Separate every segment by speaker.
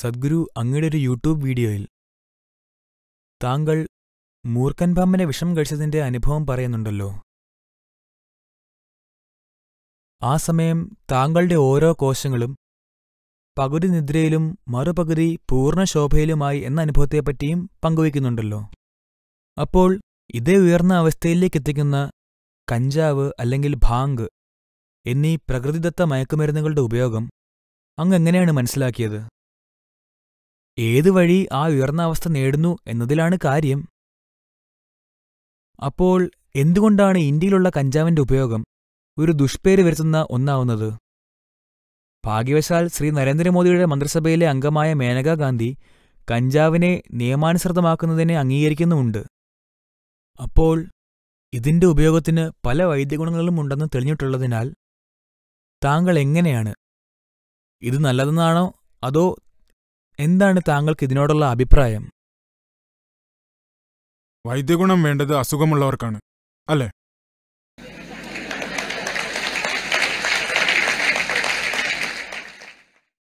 Speaker 1: സദ്ഗുരു അങ്ങയുടെ ഒരു യൂട്യൂബ് വീഡിയോയിൽ താങ്കൾ മൂർഖൻ വിഷം കഴിച്ചതിന്റെ അനുഭവം പറയുന്നുണ്ടല്ലോ ആ സമയം താങ്കളുടെ ഓരോ കോശങ്ങളും പകുതി നിദ്രയിലും മറുപകുതി പൂർണ്ണ ശോഭയിലുമായി എന്ന അനുഭവത്തെപ്പറ്റിയും പങ്കുവയ്ക്കുന്നുണ്ടല്ലോ അപ്പോൾ ഇതേ ഉയർന്ന അവസ്ഥയിലേക്ക് എത്തിക്കുന്ന കഞ്ചാവ് അല്ലെങ്കിൽ ഭാങ്ക് എന്നീ പ്രകൃതിദത്ത മയക്കുമരുന്നുകളുടെ ഉപയോഗം അങ്ങെങ്ങനെയാണ് എങ്ങനെയാണ് മനസ്സിലാക്കിയത് ഏതു വഴി ആ ഉയർന്ന അവസ്ഥ നേടുന്നു എന്നതിലാണ് കാര്യം അപ്പോൾ എന്തുകൊണ്ടാണ് ഇന്ത്യയിലുള്ള കഞ്ചാവിന്റെ ഉപയോഗം ഒരു ദുഷ്പേര് വരുത്തുന്ന ഒന്നാവുന്നത് ഭാഗ്യവശാൽ ശ്രീ നരേന്ദ്രമോദിയുടെ മന്ത്രിസഭയിലെ അംഗമായ മേനകാ ഗാന്ധി കഞ്ചാവിനെ നിയമാനുസൃതമാക്കുന്നതിനെ അംഗീകരിക്കുന്നുമുണ്ട് അപ്പോൾ ഇതിന്റെ ഉപയോഗത്തിന് പല വൈദ്യഗുണങ്ങളും ഉണ്ടെന്ന് തെളിഞ്ഞിട്ടുള്ളതിനാൽ താങ്കൾ എങ്ങനെയാണ് ഇത് നല്ലതെന്നാണോ അതോ എന്താണ് താങ്കൾക്ക് ഇതിനോടുള്ള അഭിപ്രായം
Speaker 2: വൈദ്യഗുണം വേണ്ടത് അസുഖമുള്ളവർക്കാണ് അല്ലേ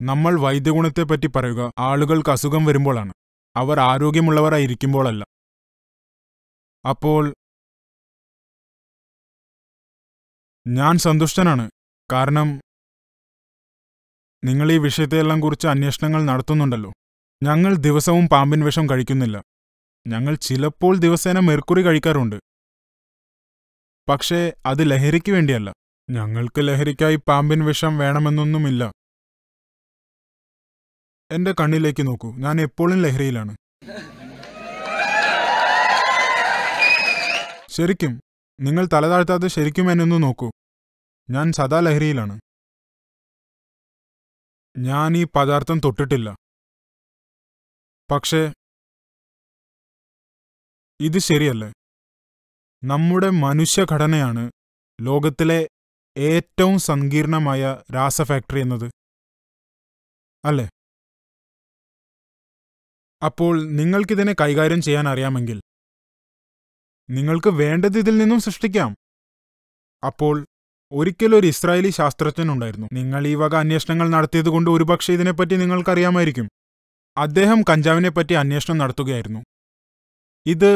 Speaker 2: നമ്മൾ വൈദ്യഗുണത്തെപ്പറ്റി പറയുക ആളുകൾക്ക് അസുഖം വരുമ്പോഴാണ് അവർ ആരോഗ്യമുള്ളവരായിരിക്കുമ്പോഴല്ല
Speaker 1: അപ്പോൾ ഞാൻ
Speaker 2: സന്തുഷ്ടനാണ് കാരണം നിങ്ങൾ ഈ വിഷയത്തെയെല്ലാം കുറിച്ച് അന്വേഷണങ്ങൾ നടത്തുന്നുണ്ടല്ലോ ഞങ്ങൾ ദിവസവും പാമ്പിൻ വിഷം കഴിക്കുന്നില്ല ഞങ്ങൾ ചിലപ്പോൾ ദിവസേന മെർക്കുറി കഴിക്കാറുണ്ട് പക്ഷേ അത് ലഹരിക്ക് വേണ്ടിയല്ല ഞങ്ങൾക്ക് ലഹരിക്കായി പാമ്പിൻ വിഷം വേണമെന്നൊന്നുമില്ല എന്റെ കണ്ണിലേക്ക് നോക്കൂ ഞാൻ എപ്പോഴും ലഹരിയിലാണ് ശരിക്കും നിങ്ങൾ തലതാഴ്ത്താതെ ശരിക്കും എന്നൊന്ന് നോക്കൂ ഞാൻ സദാ ലഹരിയിലാണ് ഞാൻ ഈ പദാർത്ഥം
Speaker 1: തൊട്ടിട്ടില്ല പക്ഷേ
Speaker 2: ഇത് ശരിയല്ലേ നമ്മുടെ മനുഷ്യഘടനയാണ് ലോകത്തിലെ ഏറ്റവും സങ്കീർണമായ രാസ ഫാക്ടറി എന്നത് അല്ലേ അപ്പോൾ നിങ്ങൾക്കിതിനെ കൈകാര്യം ചെയ്യാൻ അറിയാമെങ്കിൽ നിങ്ങൾക്ക് വേണ്ടത് ഇതിൽ നിന്നും സൃഷ്ടിക്കാം അപ്പോൾ ഒരിക്കലൊരു ഇസ്രായേലി ശാസ്ത്രജ്ഞനുണ്ടായിരുന്നു നിങ്ങൾ ഈ വക അന്വേഷണങ്ങൾ കൊണ്ട് ഒരുപക്ഷെ ഇതിനെപ്പറ്റി നിങ്ങൾക്കറിയാമായിരിക്കും അദ്ദേഹം കഞ്ചാവിനെപ്പറ്റി അന്വേഷണം നടത്തുകയായിരുന്നു ഇത്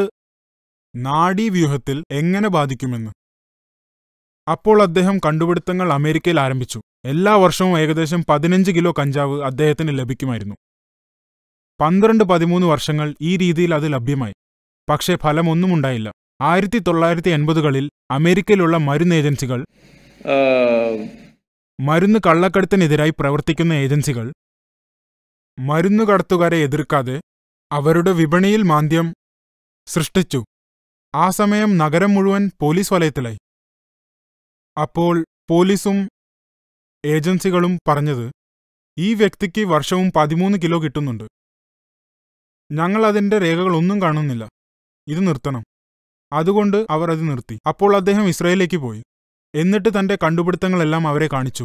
Speaker 2: നാഡീവ്യൂഹത്തിൽ എങ്ങനെ ബാധിക്കുമെന്ന് അപ്പോൾ അദ്ദേഹം കണ്ടുപിടുത്തങ്ങൾ അമേരിക്കയിൽ ആരംഭിച്ചു എല്ലാ വർഷവും ഏകദേശം പതിനഞ്ച് കിലോ കഞ്ചാവ് അദ്ദേഹത്തിന് ലഭിക്കുമായിരുന്നു പന്ത്രണ്ട് പതിമൂന്ന് വർഷങ്ങൾ ഈ രീതിയിൽ അത് ലഭ്യമായി പക്ഷേ ഫലമൊന്നുമുണ്ടായില്ല ആയിരത്തി തൊള്ളായിരത്തി എൺപതുകളിൽ അമേരിക്കയിലുള്ള മരുന്ന് ഏജൻസികൾ മരുന്ന് കള്ളക്കടത്തിനെതിരായി പ്രവർത്തിക്കുന്ന ഏജൻസികൾ മരുന്ന് കടത്തുകാരെ എതിർക്കാതെ അവരുടെ വിപണിയിൽ മാന്ദ്യം സൃഷ്ടിച്ചു ആ സമയം നഗരം മുഴുവൻ പോലീസ് വലയത്തിലായി അപ്പോൾ പോലീസും ഏജൻസികളും പറഞ്ഞത് ഈ വ്യക്തിക്ക് വർഷവും പതിമൂന്ന് കിലോ കിട്ടുന്നുണ്ട് ഞങ്ങൾ അതിൻ്റെ രേഖകളൊന്നും കാണുന്നില്ല ഇത് നിർത്തണം അതുകൊണ്ട് അവർ അത് നിർത്തി അപ്പോൾ അദ്ദേഹം ഇസ്രയേലിലേക്ക് പോയി എന്നിട്ട് തന്റെ കണ്ടുപിടുത്തങ്ങളെല്ലാം അവരെ കാണിച്ചു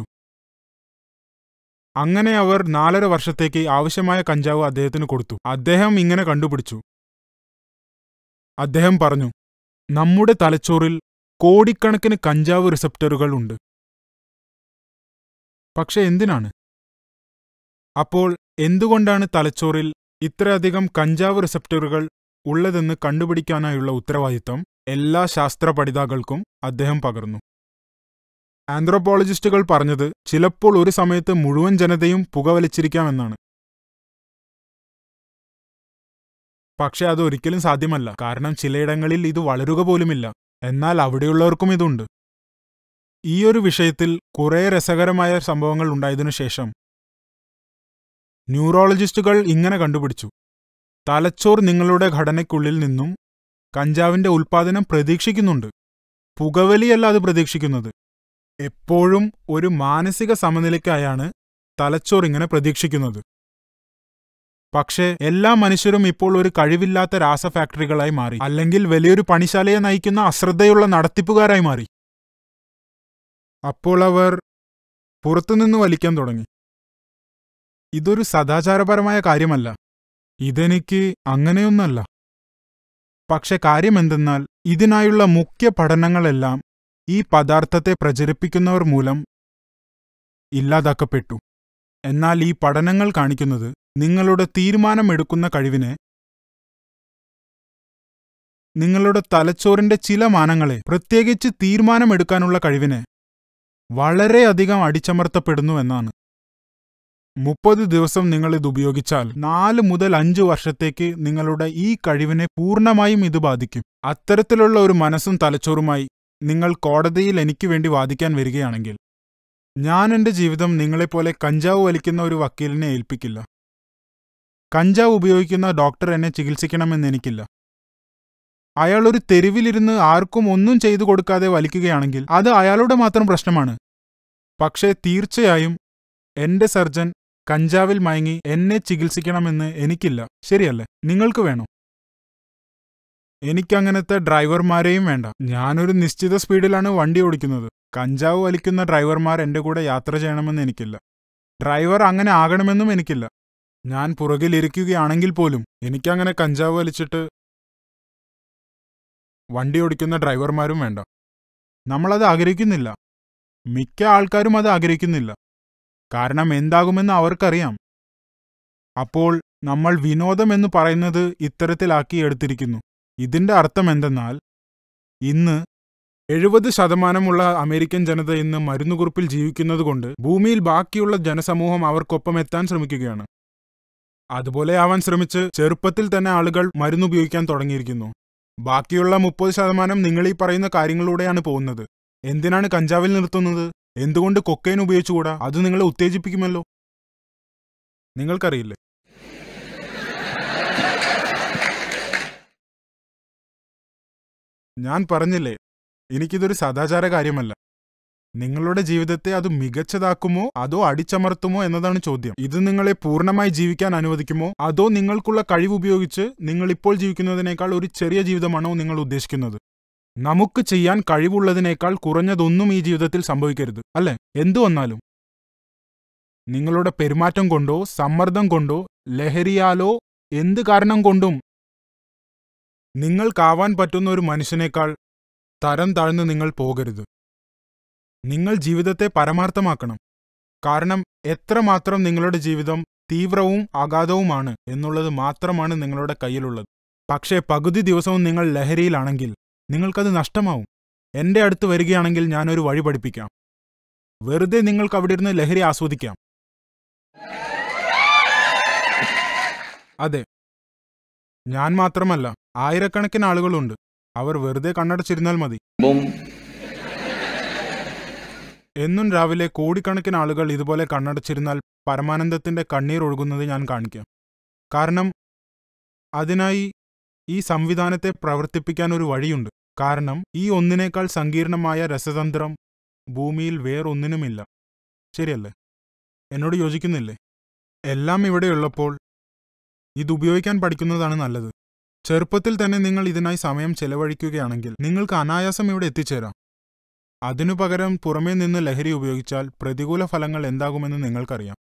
Speaker 2: അങ്ങനെ അവർ നാലര വർഷത്തേക്ക് ആവശ്യമായ കഞ്ചാവ് അദ്ദേഹത്തിന് കൊടുത്തു അദ്ദേഹം ഇങ്ങനെ കണ്ടുപിടിച്ചു അദ്ദേഹം പറഞ്ഞു നമ്മുടെ തലച്ചോറിൽ കോടിക്കണക്കിന് കഞ്ചാവ് റിസപ്റ്ററുകൾ ഉണ്ട് പക്ഷെ എന്തിനാണ് അപ്പോൾ എന്തുകൊണ്ടാണ് തലച്ചോറിൽ ഇത്രയധികം കഞ്ചാവ് റിസപ്റ്ററുകൾ ഉള്ളതെന്ന് കണ്ടുപിടിക്കാനായുള്ള ഉത്തരവാദിത്തം എല്ലാ ശാസ്ത്ര പഠിതാക്കൾക്കും അദ്ദേഹം പകർന്നു ആന്ത്രോപോളജിസ്റ്റുകൾ പറഞ്ഞത് ചിലപ്പോൾ ഒരു സമയത്ത് മുഴുവൻ ജനതയും പുകവലിച്ചിരിക്കാമെന്നാണ് പക്ഷെ അത് ഒരിക്കലും സാധ്യമല്ല കാരണം ചിലയിടങ്ങളിൽ ഇത് വളരുക പോലുമില്ല എന്നാൽ അവിടെയുള്ളവർക്കും ഇതുണ്ട് ഈയൊരു വിഷയത്തിൽ കുറേ രസകരമായ സംഭവങ്ങൾ ഉണ്ടായതിനു ശേഷം ന്യൂറോളജിസ്റ്റുകൾ ഇങ്ങനെ കണ്ടുപിടിച്ചു തലച്ചോർ നിങ്ങളുടെ ഘടനയ്ക്കുള്ളിൽ നിന്നും കഞ്ചാവിന്റെ ഉൽപാദനം പ്രതീക്ഷിക്കുന്നുണ്ട് പുകവലിയല്ല അത് പ്രതീക്ഷിക്കുന്നത് എപ്പോഴും ഒരു മാനസിക സമനിലയ്ക്കായാണ് തലച്ചോർ ഇങ്ങനെ പ്രതീക്ഷിക്കുന്നത് പക്ഷേ എല്ലാ മനുഷ്യരും ഇപ്പോൾ ഒരു കഴിവില്ലാത്ത രാസ ഫാക്ടറികളായി മാറി അല്ലെങ്കിൽ വലിയൊരു പണിശാലയെ നയിക്കുന്ന അശ്രദ്ധയുള്ള നടത്തിപ്പുകാരായി മാറി അപ്പോൾ അവർ പുറത്തുനിന്ന് വലിക്കാൻ തുടങ്ങി ഇതൊരു സദാചാരപരമായ കാര്യമല്ല ഇതെനിക്ക് അങ്ങനെയൊന്നല്ല പക്ഷെ കാര്യമെന്തെന്നാൽ ഇതിനായുള്ള മുഖ്യ പഠനങ്ങളെല്ലാം ഈ പദാർത്ഥത്തെ പ്രചരിപ്പിക്കുന്നവർ മൂലം ഇല്ലാതാക്കപ്പെട്ടു എന്നാൽ ഈ പഠനങ്ങൾ കാണിക്കുന്നത് നിങ്ങളുടെ തീരുമാനമെടുക്കുന്ന കഴിവിനെ നിങ്ങളുടെ തലച്ചോറിന്റെ ചില മാനങ്ങളെ പ്രത്യേകിച്ച് തീരുമാനമെടുക്കാനുള്ള കഴിവിനെ വളരെയധികം എന്നാണ് മുപ്പത് ദിവസം നിങ്ങൾ ഇത് ഉപയോഗിച്ചാൽ നാല് മുതൽ അഞ്ച് വർഷത്തേക്ക് നിങ്ങളുടെ ഈ കഴിവിനെ പൂർണ്ണമായും ഇത് ബാധിക്കും അത്തരത്തിലുള്ള ഒരു മനസ്സും തലച്ചോറുമായി നിങ്ങൾ കോടതിയിൽ എനിക്ക് വേണ്ടി വാദിക്കാൻ വരികയാണെങ്കിൽ ഞാൻ എൻ്റെ ജീവിതം നിങ്ങളെപ്പോലെ കഞ്ചാവ് വലിക്കുന്ന ഒരു വക്കീലിനെ ഏൽപ്പിക്കില്ല കഞ്ചാവ് ഉപയോഗിക്കുന്ന ഡോക്ടർ എന്നെ ചികിത്സിക്കണമെന്ന് എനിക്കില്ല അയാൾ ഒരു തെരുവിലിരുന്ന് ആർക്കും ഒന്നും ചെയ്തു കൊടുക്കാതെ വലിക്കുകയാണെങ്കിൽ അത് അയാളുടെ മാത്രം പ്രശ്നമാണ് പക്ഷേ തീർച്ചയായും എൻ്റെ സർജൻ കഞ്ചാവിൽ മയങ്ങി എന്നെ ചികിത്സിക്കണമെന്ന് എനിക്കില്ല ശരിയല്ലേ നിങ്ങൾക്ക് വേണോ എനിക്കങ്ങനത്തെ ഡ്രൈവർമാരെയും വേണ്ട ഞാനൊരു നിശ്ചിത സ്പീഡിലാണ് വണ്ടി ഓടിക്കുന്നത് കഞ്ചാവ് വലിക്കുന്ന ഡ്രൈവർമാർ എൻ്റെ കൂടെ യാത്ര ചെയ്യണമെന്ന് എനിക്കില്ല ഡ്രൈവർ അങ്ങനെ ആകണമെന്നും എനിക്കില്ല ഞാൻ പുറകിലിരിക്കുകയാണെങ്കിൽ പോലും എനിക്കങ്ങനെ കഞ്ചാവ് വലിച്ചിട്ട് വണ്ടി ഓടിക്കുന്ന ഡ്രൈവർമാരും വേണ്ട നമ്മളത് ആഗ്രഹിക്കുന്നില്ല മിക്ക ആൾക്കാരും അത് ആഗ്രഹിക്കുന്നില്ല കാരണം എന്താകുമെന്ന് അവർക്കറിയാം അപ്പോൾ നമ്മൾ വിനോദം എന്ന് പറയുന്നത് ഇത്തരത്തിലാക്കി എടുത്തിരിക്കുന്നു അർത്ഥം എന്തെന്നാൽ ഇന്ന് എഴുപത് ശതമാനമുള്ള അമേരിക്കൻ ജനത ഇന്ന് മരുന്നുകുറിപ്പിൽ ജീവിക്കുന്നതുകൊണ്ട് ഭൂമിയിൽ ബാക്കിയുള്ള ജനസമൂഹം അവർക്കൊപ്പം എത്താൻ ശ്രമിക്കുകയാണ് അതുപോലെ ആവാൻ ശ്രമിച്ച് ചെറുപ്പത്തിൽ തന്നെ ആളുകൾ മരുന്നുപയോഗിക്കാൻ തുടങ്ങിയിരിക്കുന്നു ബാക്കിയുള്ള മുപ്പത് ശതമാനം നിങ്ങൾ ഈ പറയുന്ന കാര്യങ്ങളിലൂടെയാണ് പോകുന്നത് എന്തിനാണ് കഞ്ചാവിൽ നിർത്തുന്നത് എന്തുകൊണ്ട് കൊക്കൈൻ ഉപയോഗിച്ചുകൂടാ അത് നിങ്ങളെ ഉത്തേജിപ്പിക്കുമല്ലോ നിങ്ങൾക്കറിയില്ലേ ഞാൻ പറഞ്ഞില്ലേ എനിക്കിതൊരു സദാചാര കാര്യമല്ല നിങ്ങളുടെ ജീവിതത്തെ അത് മികച്ചതാക്കുമോ അതോ അടിച്ചമർത്തുമോ എന്നതാണ് ചോദ്യം ഇത് നിങ്ങളെ പൂർണ്ണമായി ജീവിക്കാൻ അനുവദിക്കുമോ അതോ നിങ്ങൾക്കുള്ള കഴിവ് ഉപയോഗിച്ച് നിങ്ങൾ ഇപ്പോൾ ജീവിക്കുന്നതിനേക്കാൾ ഒരു ചെറിയ ജീവിതമാണോ നിങ്ങൾ ഉദ്ദേശിക്കുന്നത് നമുക്ക് ചെയ്യാൻ കഴിവുള്ളതിനേക്കാൾ കുറഞ്ഞതൊന്നും ഈ ജീവിതത്തിൽ സംഭവിക്കരുത് അല്ലെ എന്തു വന്നാലും നിങ്ങളുടെ പെരുമാറ്റം കൊണ്ടോ സമ്മർദ്ദം കൊണ്ടോ ലഹരിയാലോ എന്ത് കാരണം കൊണ്ടും നിങ്ങൾക്കാവാൻ പറ്റുന്ന ഒരു മനുഷ്യനേക്കാൾ തരം താഴ്ന്ന് നിങ്ങൾ പോകരുത് നിങ്ങൾ ജീവിതത്തെ പരമാർത്ഥമാക്കണം കാരണം എത്രമാത്രം നിങ്ങളുടെ ജീവിതം തീവ്രവും അഗാധവുമാണ് എന്നുള്ളത് മാത്രമാണ് നിങ്ങളുടെ കയ്യിലുള്ളത് പക്ഷേ പകുതി ദിവസവും നിങ്ങൾ ലഹരിയിലാണെങ്കിൽ നിങ്ങൾക്കത് നഷ്ടമാവും എൻ്റെ അടുത്ത് വരികയാണെങ്കിൽ ഞാനൊരു വഴി പഠിപ്പിക്കാം വെറുതെ നിങ്ങൾക്ക് അവിടെ ഇരുന്ന് ലഹരി ആസ്വദിക്കാം അതെ ഞാൻ മാത്രമല്ല ആയിരക്കണക്കിന് ആളുകളുണ്ട് അവർ വെറുതെ കണ്ണടച്ചിരുന്നാൽ മതി എന്നും രാവിലെ കോടിക്കണക്കിന് ആളുകൾ ഇതുപോലെ കണ്ണടച്ചിരുന്നാൽ പരമാനന്ദത്തിന്റെ കണ്ണീർ ഒഴുകുന്നത് ഞാൻ കാണിക്കാം കാരണം അതിനായി ഈ സംവിധാനത്തെ പ്രവർത്തിപ്പിക്കാൻ ഒരു വഴിയുണ്ട് കാരണം ഈ ഒന്നിനേക്കാൾ സങ്കീർണമായ രസതന്ത്രം ഭൂമിയിൽ വേറൊന്നിനുമില്ല ശരിയല്ലേ എന്നോട് യോജിക്കുന്നില്ലേ എല്ലാം ഇവിടെയുള്ളപ്പോൾ ഇത് ഉപയോഗിക്കാൻ പഠിക്കുന്നതാണ് നല്ലത് ചെറുപ്പത്തിൽ തന്നെ നിങ്ങൾ ഇതിനായി സമയം ചെലവഴിക്കുകയാണെങ്കിൽ നിങ്ങൾക്ക് അനായാസം ഇവിടെ എത്തിച്ചേരാം അതിനു പകരം പുറമേ നിന്ന് ലഹരി ഉപയോഗിച്ചാൽ പ്രതികൂല ഫലങ്ങൾ എന്താകുമെന്ന് നിങ്ങൾക്കറിയാം